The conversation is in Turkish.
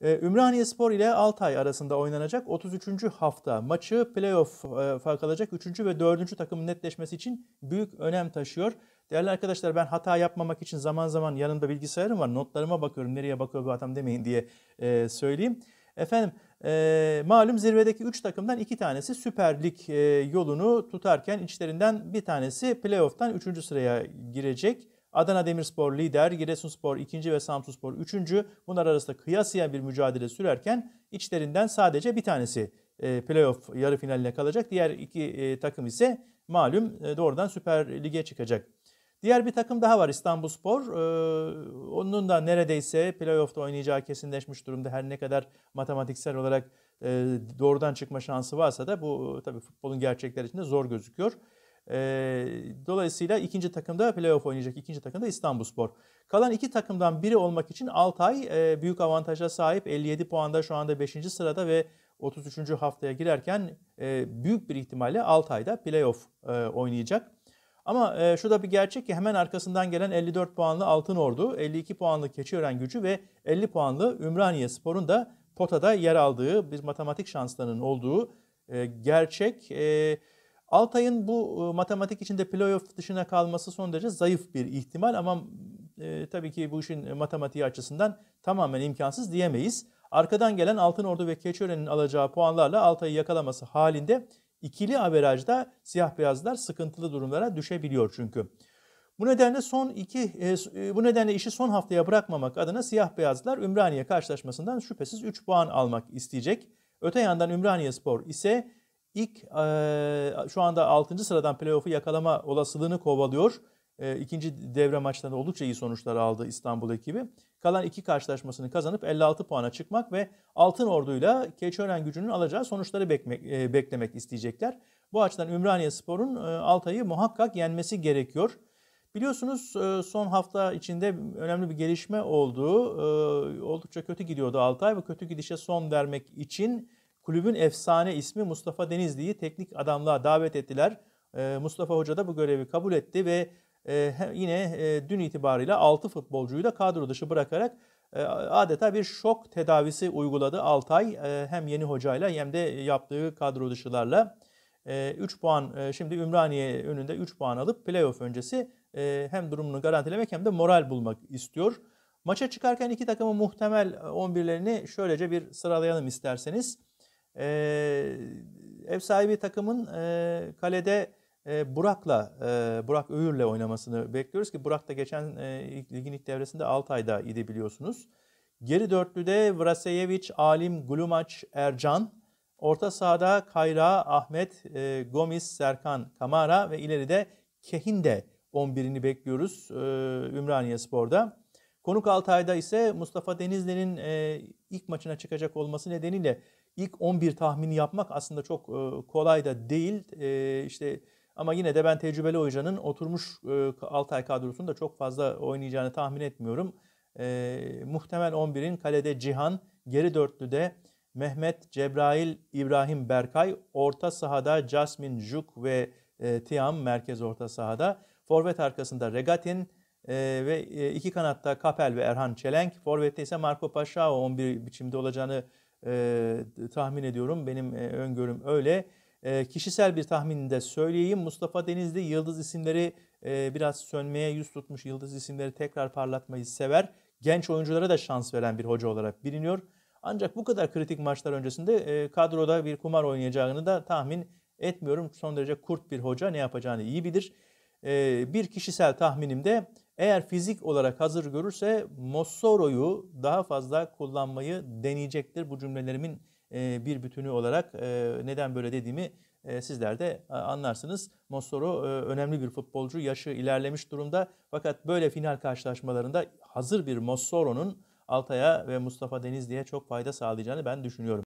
Ee, Ümraniye Spor ile Altay arasında oynanacak 33. hafta maçı playoff e, fark kalacak 3. ve 4. takımın netleşmesi için büyük önem taşıyor. Değerli arkadaşlar ben hata yapmamak için zaman zaman yanımda bilgisayarım var. Notlarıma bakıyorum nereye bakıyor bu adam demeyin diye e, söyleyeyim. Efendim e, malum zirvedeki 3 takımdan 2 tanesi Süper Lig yolunu tutarken içlerinden bir tanesi playoff'tan 3. sıraya girecek. Adana Demirspor lider, Giresunspor ikinci ve Samsunspor üçüncü. Bunlar arasında kıyasıya bir mücadele sürerken içlerinden sadece bir tanesi e, playoff yarı finaline kalacak. Diğer iki e, takım ise malum e, doğrudan Süper Lig'e çıkacak. Diğer bir takım daha var İstanbulspor. Ee, onun da neredeyse playoff'ta oynayacağı kesinleşmiş durumda. Her ne kadar matematiksel olarak e, doğrudan çıkma şansı varsa da bu tabii futbolun gerçekleri içinde zor gözüküyor. E, dolayısıyla ikinci takımda playoff oynayacak ikinci takımda İstanbulspor. Kalan iki takımdan biri olmak için Altay e, büyük avantaja sahip. 57 puanda şu anda 5. sırada ve 33. haftaya girerken e, büyük bir ihtimalle Altay'da playoff e, oynayacak. Ama e, şu da bir gerçek ki hemen arkasından gelen 54 puanlı Altınordu, 52 puanlı Keçiören Gücü ve 50 puanlı Ümraniye Spor'un da potada yer aldığı bir matematik şanslarının olduğu e, gerçek. E, Altay'ın bu e, matematik içinde playoff dışına kalması son derece zayıf bir ihtimal ama e, tabii ki bu işin matematiği açısından tamamen imkansız diyemeyiz. Arkadan gelen altın ordu ve Keçiören'in alacağı puanlarla Altay'ı yakalaması halinde ikili averajda siyah beyazlar sıkıntılı durumlara düşebiliyor çünkü. Bu nedenle son iki e, e bu nedenle işi son haftaya bırakmamak adına siyah beyazlar Ümraniye karşılaşmasından şüphesiz 3 puan almak isteyecek. Öte yandan Ümraniye Spor ise ilk şu anda 6. sıradan playoff'u yakalama olasılığını kovalıyor. İkinci devre maçlarında oldukça iyi sonuçlar aldı İstanbul ekibi. Kalan iki karşılaşmasını kazanıp 56 puana çıkmak ve Altın Ordu'yla Keçiören gücünün alacağı sonuçları bekmek, beklemek isteyecekler. Bu açıdan Ümraniye Spor'un Altay'ı muhakkak yenmesi gerekiyor. Biliyorsunuz son hafta içinde önemli bir gelişme oldu. Oldukça kötü gidiyordu Altay ve kötü gidişe son vermek için kulübün efsane ismi Mustafa Denizli'yi teknik adamlığa davet ettiler. Ee, Mustafa Hoca da bu görevi kabul etti ve e, yine e, dün itibariyle 6 futbolcuyu da kadro dışı bırakarak e, adeta bir şok tedavisi uyguladı Altay hem yeni hocayla hem de yaptığı kadro dışılarla. 3 puan şimdi Ümraniye önünde 3 puan alıp playoff öncesi hem durumunu garantilemek hem de moral bulmak istiyor. Maça çıkarken iki takımın muhtemel 11'lerini şöylece bir sıralayalım isterseniz e, ev sahibi takımın e, kalede e, Burak'la, e, Burak Öğür'le oynamasını bekliyoruz ki Burak da geçen e, ligin ilk devresinde Altay'da idi biliyorsunuz. Geri dörtlüde Vraseyevic, Alim, Gulumaç, Ercan. Orta sahada Kayra, Ahmet, e, Gomis, Serkan, Kamara ve ileride Kehin de 11'ini bekliyoruz e, Ümraniye Spor'da. Konuk Altay'da ise Mustafa Denizli'nin e, ilk maçına çıkacak olması nedeniyle ilk 11 tahmini yapmak aslında çok e, kolay da değil. E, işte ama yine de ben tecrübeli hocanın oturmuş e, Altay kadrosunda çok fazla oynayacağını tahmin etmiyorum. E, muhtemel 11'in kalede Cihan, geri dörtlüde Mehmet, Cebrail, İbrahim Berkay, orta sahada Jasmine Juk ve e, Tiam merkez orta sahada. Forvet arkasında Regatin, e, ve e, iki kanatta Kapel ve Erhan Çelenk. Forvet'te ise Marco Paşa o 11 biçimde olacağını e, tahmin ediyorum. Benim e, öngörüm öyle. E, kişisel bir tahmini de söyleyeyim. Mustafa Denizli yıldız isimleri e, biraz sönmeye yüz tutmuş. Yıldız isimleri tekrar parlatmayı sever. Genç oyunculara da şans veren bir hoca olarak biliniyor. Ancak bu kadar kritik maçlar öncesinde e, kadroda bir kumar oynayacağını da tahmin etmiyorum. Son derece kurt bir hoca ne yapacağını iyi bilir. Ee, bir kişisel tahminimde eğer fizik olarak hazır görürse Mossoro'yu daha fazla kullanmayı deneyecektir. Bu cümlelerimin e, bir bütünü olarak e, neden böyle dediğimi e, sizler de anlarsınız. Mossoro önemli bir futbolcu. Yaşı ilerlemiş durumda. Fakat böyle final karşılaşmalarında hazır bir Mossoro'nun Altay'a ve Mustafa Denizli'ye çok fayda sağlayacağını ben düşünüyorum.